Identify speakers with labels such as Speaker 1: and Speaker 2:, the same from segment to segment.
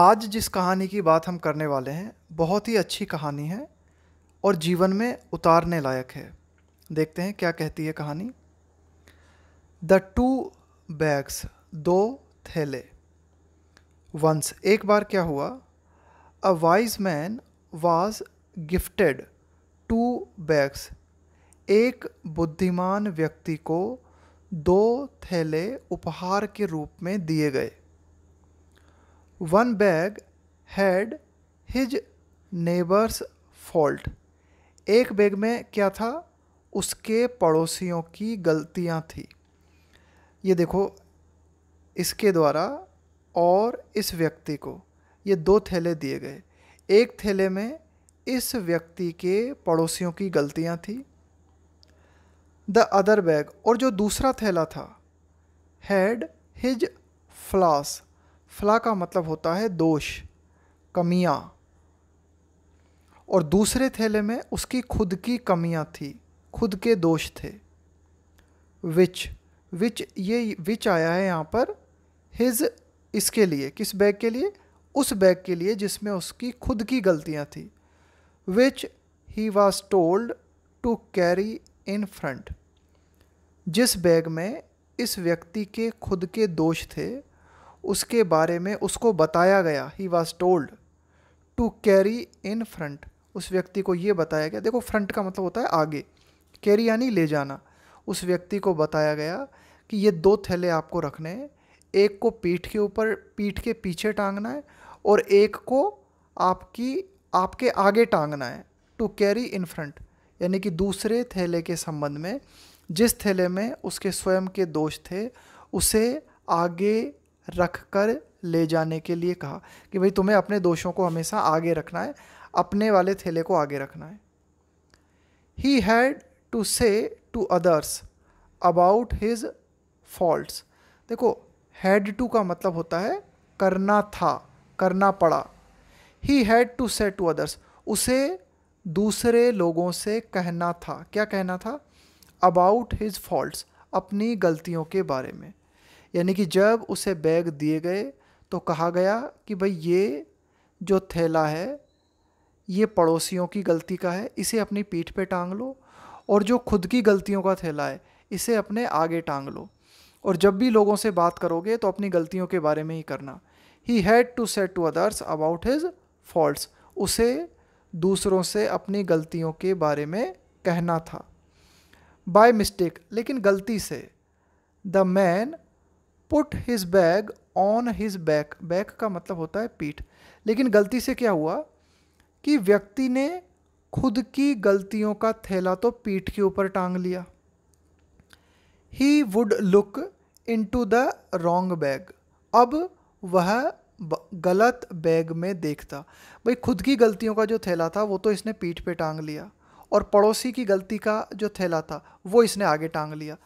Speaker 1: आज जिस कहानी की बात हम करने वाले हैं बहुत ही अच्छी कहानी है और जीवन में उतारने लायक है देखते हैं क्या कहती है कहानी द टू बैग्स दो थैले वंस एक बार क्या हुआ a wise man was gifted two bags एक बुद्धिमान व्यक्ति को दो थैले उपहार के रूप में दिए गए one bag had his neighbours fault एक बैग में क्या था उसके पड़ोसियों की गलतियां थी ये देखो इसके द्वारा और इस व्यक्ति को ये दो थैले दिए गए एक थैले में इस व्यक्ति के पड़ोसियों की गलतियां थी द अदर बैग और जो दूसरा थैला था हैड हिज फ्लास फला का मतलब होता है दोष कमियाँ और दूसरे थैले में उसकी खुद की कमियाँ थी खुद के दोष थे विच विच ये विच आया है यहाँ पर हिज इसके लिए किस बैग के लिए उस बैग के लिए जिसमें उसकी खुद की गलतियाँ थी which he was told to carry in front जिस बैग में इस व्यक्ति के खुद के दोष थे उसके बारे में उसको बताया गया he was told to carry in front उस व्यक्ति को ये बताया गया देखो फ्रंट का मतलब होता है आगे कैरी यानी ले जाना उस व्यक्ति को बताया गया कि ये दो थैले आपको रखने हैं एक को पीठ के ऊपर पीठ के पीछे टांगना है और एक को आपकी आपके आगे टांगना है टू कैरी इन फ्रंट यानी कि दूसरे थैले के संबंध में जिस थैले में उसके स्वयं के दोष थे उसे आगे रख कर ले जाने के लिए कहा कि भाई तुम्हें अपने दोषों को हमेशा आगे रखना है अपने वाले थैले को आगे रखना है he had to say to others about his fault देखो हैड टू का मतलब होता है करना था करना पड़ा he had to say to others उसे दूसरे लोगों से कहना था क्या कहना था अबाउट हिज फॉल्ट अपनी गलतियों के बारे में यानी कि जब उसे बैग दिए गए तो कहा गया कि भाई ये जो थैला है ये पड़ोसियों की गलती का है इसे अपनी पीठ पे टांग लो और जो खुद की गलतियों का थैला है इसे अपने आगे टांग लो और जब भी लोगों से बात करोगे तो अपनी गलतियों के बारे में ही करना he had to set to others about his fault उसे दूसरों से अपनी गलतियों के बारे में कहना था बाय मिस्टेक लेकिन गलती से the man put his bag on his back back का मतलब होता है पीठ लेकिन गलती से क्या हुआ कि व्यक्ति ने खुद की गलतियों का थैला तो पीठ के ऊपर टांग लिया he would look into the wrong bag अब वह गलत बैग में देखता भाई खुद की गलतियों का जो थैला था वो तो इसने पीठ पे टांग लिया और पड़ोसी की गलती का जो थैला था वो इसने आगे टांग लिया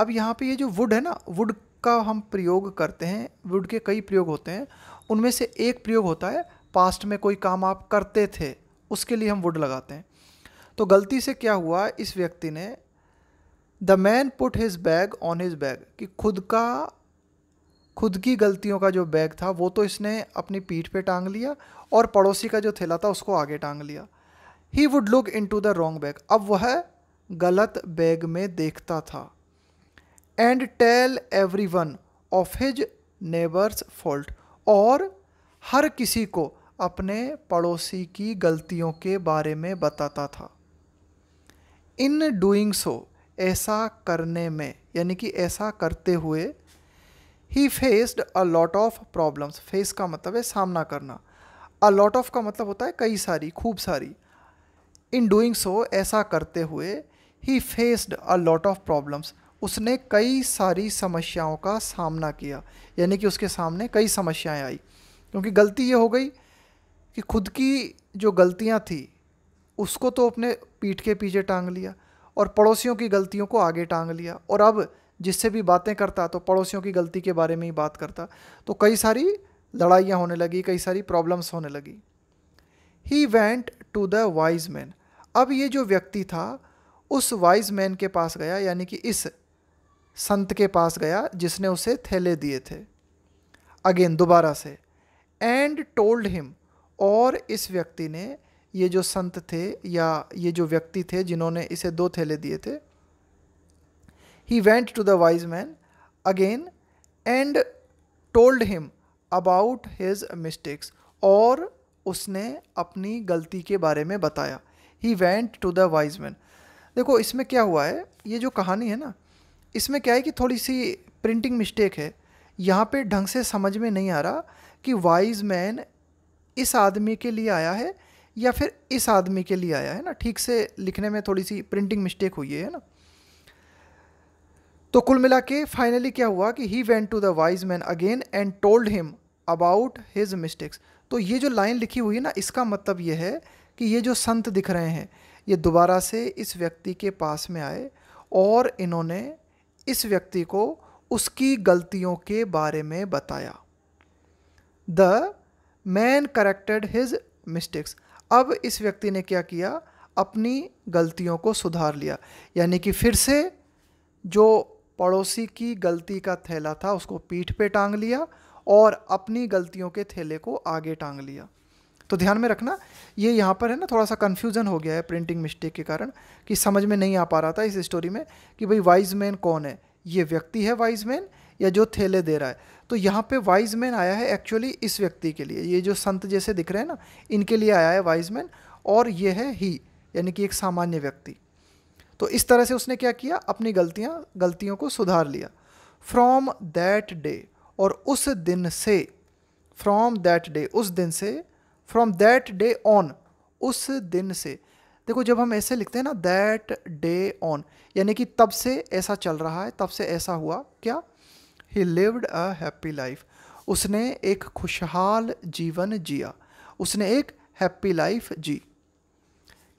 Speaker 1: अब यहाँ पे ये जो वुड है ना वुड का हम प्रयोग करते हैं वुड के कई प्रयोग होते हैं उनमें से एक प्रयोग होता है पास्ट में कोई काम आप करते थे उसके लिए हम वुड लगाते हैं तो गलती से क्या हुआ इस व्यक्ति ने the man put his bag on his bag कि खुद का खुद की गलतियों का जो बैग था वो तो इसने अपनी पीठ पे टांग लिया और पड़ोसी का जो थैला था उसको आगे टांग लिया he would look into the wrong bag अब वह गलत बैग में देखता था and tell every one of his neighbours fault और हर किसी को अपने पड़ोसी की गलतियों के बारे में बताता था इन डूइंग सो ऐसा करने में यानी कि ऐसा करते हुए he faced a lot of problems face का मतलब है सामना करना अ लॉट ऑफ का मतलब होता है कई सारी खूब सारी इन डूइंग सो ऐसा करते हुए he faced a lot of problems उसने कई सारी समस्याओं का सामना किया यानी कि उसके सामने कई समस्याएं आई क्योंकि गलती ये हो गई कि खुद की जो गलतियां थी उसको तो अपने पीठ के पीछे टांग लिया और पड़ोसियों की गलतियों को आगे टांग लिया और अब जिससे भी बातें करता तो पड़ोसियों की गलती के बारे में ही बात करता तो कई सारी लड़ाइयाँ होने लगी कई सारी प्रॉब्लम्स होने लगी he went to the wise man अब ये जो व्यक्ति था उस वाइज मैन के पास गया यानी कि इस संत के पास गया जिसने उसे थैले दिए थे अगेन दोबारा से एंड टोल्ड हिम और इस व्यक्ति ने ये जो संत थे या ये जो व्यक्ति थे जिन्होंने इसे दो थैले दिए थे he went to the wise man again and told him about his mistakes और उसने अपनी गलती के बारे में बताया he went to the wise man देखो इसमें क्या हुआ है ये जो कहानी है ना इसमें क्या है कि थोड़ी सी प्रिंटिंग मिस्टेक है यहाँ पे ढंग से समझ में नहीं आ रहा कि वाइज मैन इस आदमी के लिए आया है या फिर इस आदमी के लिए आया है ना ठीक से लिखने में थोड़ी सी प्रिंटिंग मिस्टेक हुई है ना तो कुल मिला के फाइनली क्या हुआ कि he went to the wise man again and told him about his mistakes तो ये जो लाइन लिखी हुई है ना इसका मतलब ये है कि ये जो संत दिख रहे हैं ये दोबारा से इस व्यक्ति के पास में आए और इन्होंने इस व्यक्ति को उसकी गलतियों के बारे में बताया the man corrected his mistakes अब इस व्यक्ति ने क्या किया अपनी गलतियों को सुधार लिया यानी कि फिर से जो पड़ोसी की गलती का थैला था उसको पीठ पे टांग लिया और अपनी गलतियों के थैले को आगे टांग लिया तो ध्यान में रखना ये यहाँ पर है ना थोड़ा सा कन्फ्यूज़न हो गया है प्रिंटिंग मिस्टेक के कारण कि समझ में नहीं आ पा रहा था इस स्टोरी में कि भाई वाइज मैन कौन है ये व्यक्ति है वाइज मैन या जो थैले दे रहा है तो यहाँ पे वाइज मैन आया है एक्चुअली इस व्यक्ति के लिए ये जो संत जैसे दिख रहे हैं ना इनके लिए आया है वाइज मैन और ये है ही यानी कि एक सामान्य व्यक्ति तो इस तरह से उसने क्या किया अपनी गलतियाँ गलतियों को सुधार लिया फ्रॉम दैट डे और उस दिन से फ्रॉम दैट डे उस दिन से फ्रॉम दैट डे ऑन उस दिन से देखो जब हम ऐसे लिखते हैं ना दैट डे ऑन यानी कि तब से ऐसा चल रहा है तब से ऐसा हुआ क्या he lived a happy life उसने एक खुशहाल जीवन जिया उसने एक हैप्पी लाइफ जी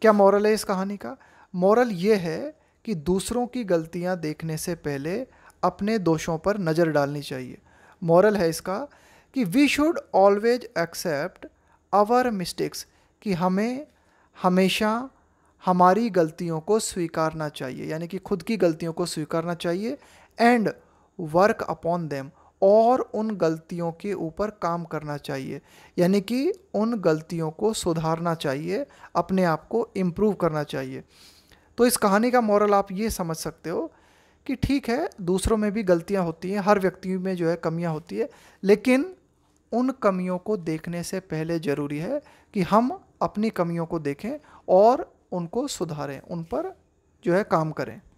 Speaker 1: क्या मॉरल है इस कहानी का मॉरल ये है कि दूसरों की गलतियां देखने से पहले अपने दोषों पर नज़र डालनी चाहिए मॉरल है इसका कि we should always accept our mistakes कि हमें हमेशा हमारी गलतियों को स्वीकारना चाहिए यानी कि खुद की गलतियों को स्वीकारना चाहिए एंड वर्क अपॉन देम और उन गलतियों के ऊपर काम करना चाहिए यानी कि उन गलतियों को सुधारना चाहिए अपने आप को इम्प्रूव करना चाहिए तो इस कहानी का मॉरल आप ये समझ सकते हो कि ठीक है दूसरों में भी गलतियाँ होती हैं हर व्यक्ति में जो है कमियाँ होती है लेकिन उन कमियों को देखने से पहले ज़रूरी है कि हम अपनी कमियों को देखें और उनको सुधारें उन पर जो है काम करें